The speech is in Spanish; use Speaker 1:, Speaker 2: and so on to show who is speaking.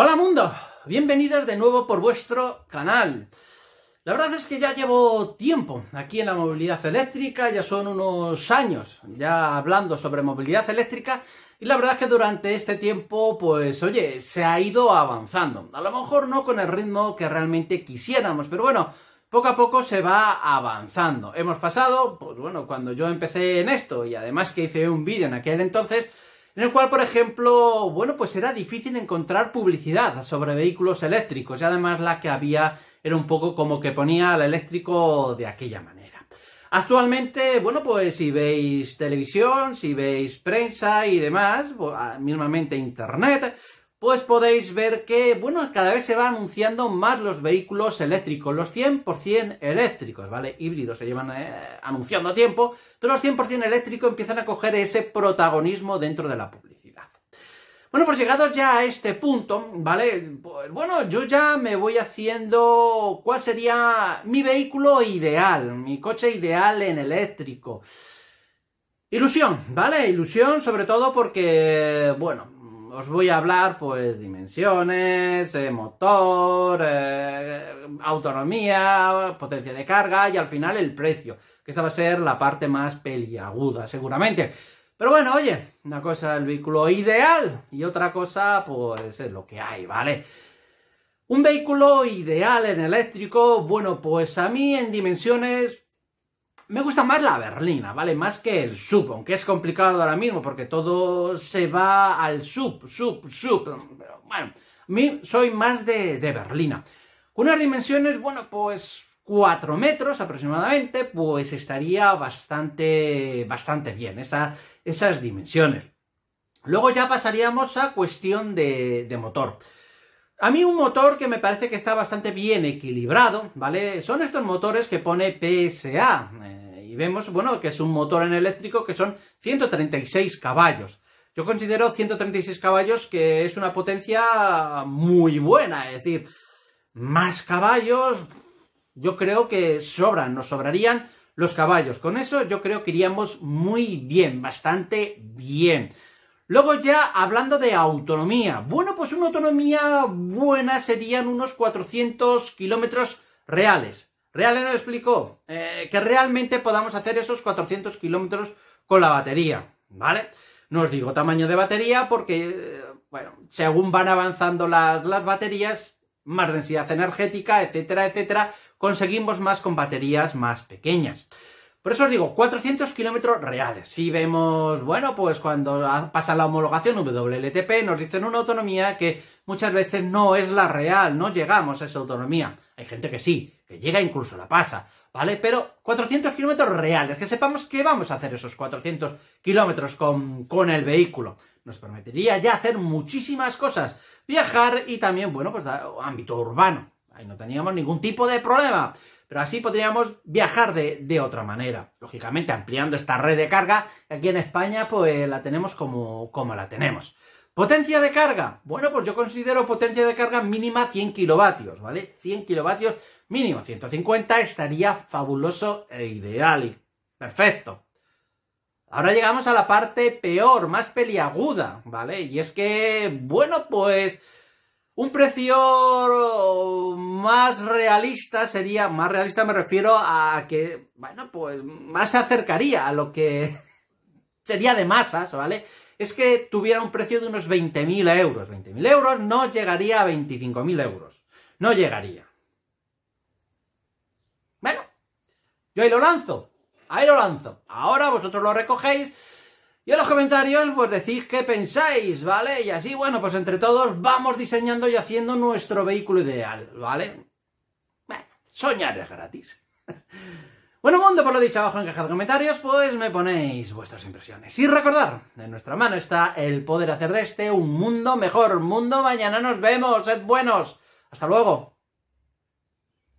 Speaker 1: Hola mundo, bienvenidos de nuevo por vuestro canal. La verdad es que ya llevo tiempo aquí en la movilidad eléctrica, ya son unos años ya hablando sobre movilidad eléctrica y la verdad es que durante este tiempo pues oye, se ha ido avanzando. A lo mejor no con el ritmo que realmente quisiéramos, pero bueno, poco a poco se va avanzando. Hemos pasado, pues bueno, cuando yo empecé en esto y además que hice un vídeo en aquel entonces, en el cual, por ejemplo, bueno, pues era difícil encontrar publicidad sobre vehículos eléctricos y además la que había era un poco como que ponía al eléctrico de aquella manera. Actualmente, bueno, pues si veis televisión, si veis prensa y demás, ah, mismamente internet, pues podéis ver que, bueno, cada vez se va anunciando más los vehículos eléctricos, los 100% eléctricos, ¿vale? Híbridos se llevan eh, anunciando a tiempo, pero los 100% eléctricos empiezan a coger ese protagonismo dentro de la publicidad. Bueno, pues llegados ya a este punto, ¿vale? Pues bueno, yo ya me voy haciendo cuál sería mi vehículo ideal, mi coche ideal en eléctrico. Ilusión, ¿vale? Ilusión sobre todo porque, bueno, os voy a hablar pues dimensiones, eh, motor, eh, autonomía, potencia de carga y al final el precio, que esta va a ser la parte más peliaguda seguramente. Pero bueno, oye, una cosa el vehículo ideal y otra cosa pues es lo que hay, ¿vale? Un vehículo ideal en eléctrico, bueno, pues a mí en dimensiones me gusta más la berlina, ¿vale? Más que el sub, aunque es complicado ahora mismo porque todo se va al sub, sub, sub. Pero bueno, a mí soy más de, de berlina. Unas dimensiones, bueno, pues 4 metros aproximadamente, pues estaría bastante, bastante bien esas dimensiones. Luego ya pasaríamos a cuestión de, de motor. A mí un motor que me parece que está bastante bien equilibrado, ¿vale? Son estos motores que pone PSA, vemos, bueno, que es un motor en eléctrico que son 136 caballos. Yo considero 136 caballos que es una potencia muy buena, es decir, más caballos, yo creo que sobran, nos sobrarían los caballos. Con eso yo creo que iríamos muy bien, bastante bien. Luego ya hablando de autonomía. Bueno, pues una autonomía buena serían unos 400 kilómetros reales. Reale nos explicó eh, que realmente podamos hacer esos 400 kilómetros con la batería, ¿vale? No os digo tamaño de batería porque, eh, bueno, según van avanzando las, las baterías, más densidad energética, etcétera, etcétera, conseguimos más con baterías más pequeñas. Por eso os digo, 400 kilómetros reales. Si vemos, bueno, pues cuando pasa la homologación WLTP, nos dicen una autonomía que muchas veces no es la real, no llegamos a esa autonomía. Hay gente que sí, que llega incluso la pasa, ¿vale? Pero 400 kilómetros reales, que sepamos que vamos a hacer esos 400 kilómetros con, el vehículo. Nos permitiría ya hacer muchísimas cosas, viajar y también, bueno, pues ah, ámbito urbano. Ahí no teníamos ningún tipo de problema pero así podríamos viajar de, de, otra manera. Lógicamente, ampliando esta red de carga, aquí en España, pues la tenemos como, como la tenemos. ¿Potencia de carga? Bueno, pues yo considero potencia de carga mínima 100 kilovatios, ¿vale? 100 kilovatios mínimo, 150 estaría fabuloso e ideal perfecto. Ahora llegamos a la parte peor, más peliaguda, ¿vale? Y es que, bueno, pues un precio más realista sería, más realista me refiero a que, bueno, pues más se acercaría a lo que sería de masas, ¿vale? es que tuviera un precio de unos 20.000 euros. 20.000 euros no llegaría a 25.000 euros. No llegaría. Bueno, yo ahí lo lanzo. Ahí lo lanzo. Ahora vosotros lo recogéis. Y en los comentarios, vos pues, decís qué pensáis, ¿vale? Y así, bueno, pues entre todos vamos diseñando y haciendo nuestro vehículo ideal, ¿vale? Bueno, soñar es gratis. Bueno, mundo, por lo dicho, abajo en caja de comentarios, pues me ponéis vuestras impresiones. Y recordar, en nuestra mano está el poder hacer de este un mundo mejor. Mundo, mañana nos vemos, sed buenos. Hasta luego.